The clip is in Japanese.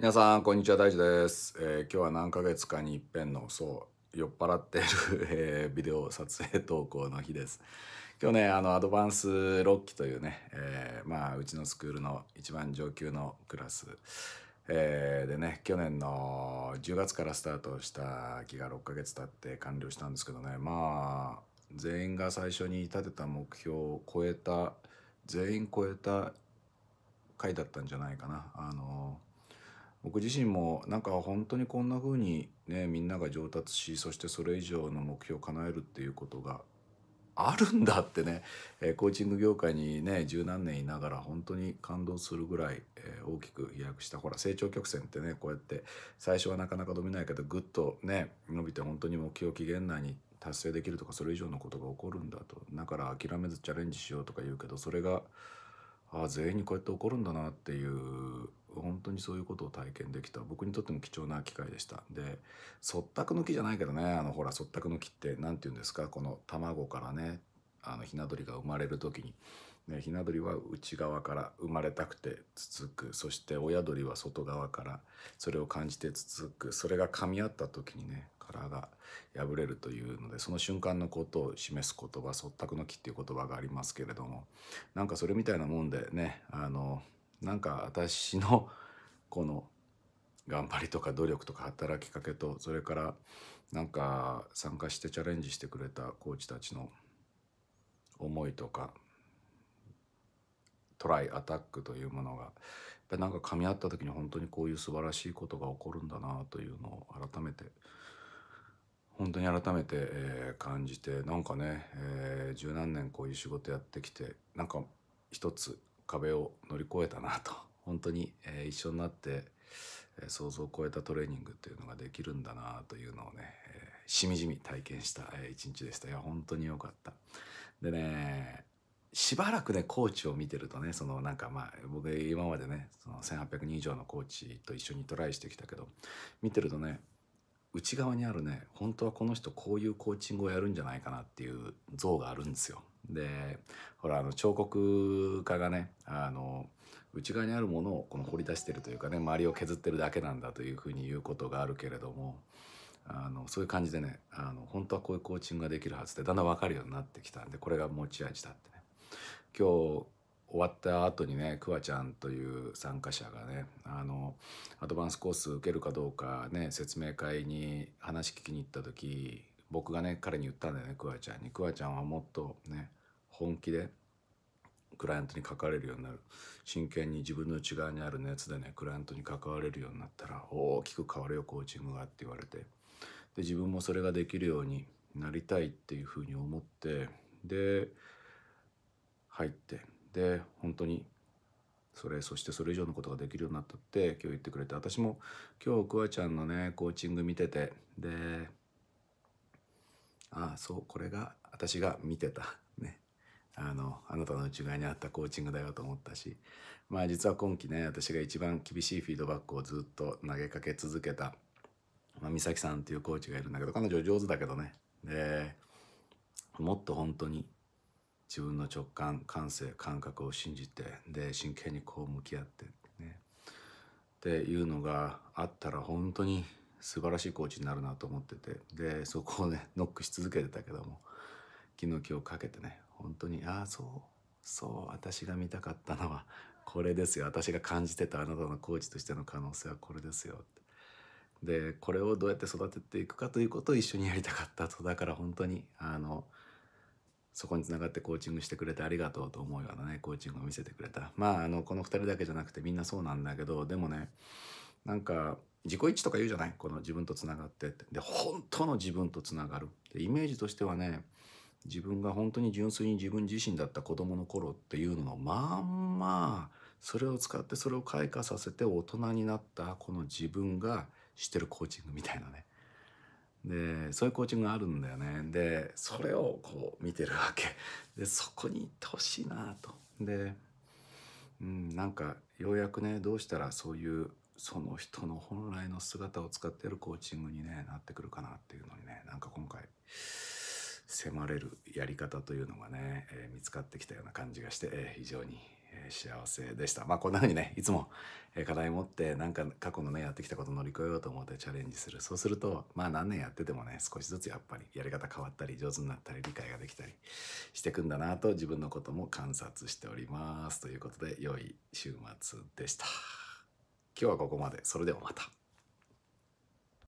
皆さんこんにちは大地です、えー、今日は何ヶ月かに一遍のそう酔っ払っている えー、ビデオ撮影投稿の日です今日ねあのアドバンス6期というね、えー、まあうちのスクールの一番上級のクラス、えー、でね去年の10月からスタートした気が6ヶ月経って完了したんですけどねまあ全員が最初に立てた目標を超えた全員超えた回だったんじゃないかなあの僕自身もなんか本当にこんな風にねみんなが上達しそしてそれ以上の目標を叶えるっていうことがあるんだってね、えコーチング業界にね十何年いながら本当に感動するぐらい、え大きく飛躍したほら成長曲線ってねこうやって最初はなかなか伸びないけどぐっとね伸びて本当に目標期限内に達成できるとかそれ以上のことが起こるんだとだから諦めずチャレンジしようとか言うけどそれがああ全員にこうやって起こるんだなっていう本当にそういうことを体験できた僕にとっても貴重な機会でしたでそったくの木じゃないけどねあのほらそったくの木って何て言うんですかこの卵からねあのひな鳥が生まれる時に、ね、ひな鳥は内側から生まれたくてつつくそして親鳥は外側からそれを感じてつつくそれが噛み合った時にね殻が破れるというのでその瞬間のことを示す言葉「そったくの木」っていう言葉がありますけれどもなんかそれみたいなもんでねあのなんか私のこの頑張りとか努力とか働きかけとそれからなんか参加してチャレンジしてくれたコーチたちの思いとかトライアタックというものがやっぱなんか噛み合った時に本当にこういう素晴らしいことが起こるんだなというのを改めて本当に改めて、え感じてなんかね、え十何年こういう仕事やってきてなんか一つ壁を乗り越えたなと。本当に、えー、一緒になって、えー、想像を超えたトレーニングっていうのができるんだなというのをね、えー、しみじみ体験した、えー、日でしたいや本当に良かったでねしばらくねコーチを見てるとねそのなんかまあ僕今までねその1800人以上のコーチと一緒にトライしてきたけど見てるとね内側にあるね本当はこの人こういうコーチングをやるんじゃないかなっていう像があるんですよでほらあの彫刻家がねあの内側にあるものをこの掘り出してるというかね周りを削ってるだけなんだというふうに言うことがあるけれどもあのそういう感じでねあの本当はこういうコーチングができるはずでだんだん分かるようになってきたんでこれが持ち味だってね。今日終わった後にねクワちゃんという参加者がねあのアドバンスコース受けるかどうかね説明会に話聞きに行った時僕がね彼に言ったんだよねクワちゃんに。クワちゃんはもっとね本気でクライアントに関われるようになる真剣に自分の内側にある熱でねクライアントに関われるようになったら大きく変わるよコーチングがって言われてで自分もそれができるようになりたいっていうふうに思ってで入ってで本当にそれそしてそれ以上のことができるようになったって今日言ってくれて私も今日クワちゃんのねコーチング見ててでああそうこれが私が見てたあのあなたの内側にあったコーチングだよと思ったしまあ実は今期ね私が一番厳しいフィードバックをずっと投げかけ続けた、まあ、美咲さんっていうコーチがいるんだけど彼女上手だけどねでもっと本当に自分の直感感性感覚を信じてで真剣にこう向き合ってねっていうのがあったら本当に素晴らしいコーチになるなと思っててでそこをねノックし続けてたけども気の気をかけてね本当にああそうそう私が見たかったのはこれですよ私が感じてたあなたのコーチとしての可能性はこれですよでこれをどうやって育てていくかということを一緒にやりたかったとだから本当にあのそこにつながってコーチングしてくれてありがとうと思うようなねコーチングを見せてくれたまああのこの2人だけじゃなくてみんなそうなんだけどでもねなんか自己一致とか言うじゃないこの自分とつながってってで本当の自分とつながるでイメージとしてはね自分が本当に純粋に自分自身だった子供の頃っていうののまんまそれを使ってそれを開花させて大人になったこの自分がしてるコーチングみたいなねでそういうコーチングがあるんだよねでそれをこう見てるわけでそこに行ってほしいなとで、うん、なんかようやくねどうしたらそういうその人の本来の姿を使ってるコーチングに、ね、なってくるかなっていうのにねなんか今回迫れるやり方というのがね、えー、見つかってきたような感じがして、えー、非常に、え幸せでした。まあこんな風にねいつも、え課題持ってなんか過去のねやってきたこと乗り越えようと思ってチャレンジするそうするとまあ何年やっててもね少しずつやっぱりやり方変わったり上手になったり理解ができたりしてくんだなと自分のことも観察しておりますということで良い週末でした。今日はここまでそれではまた。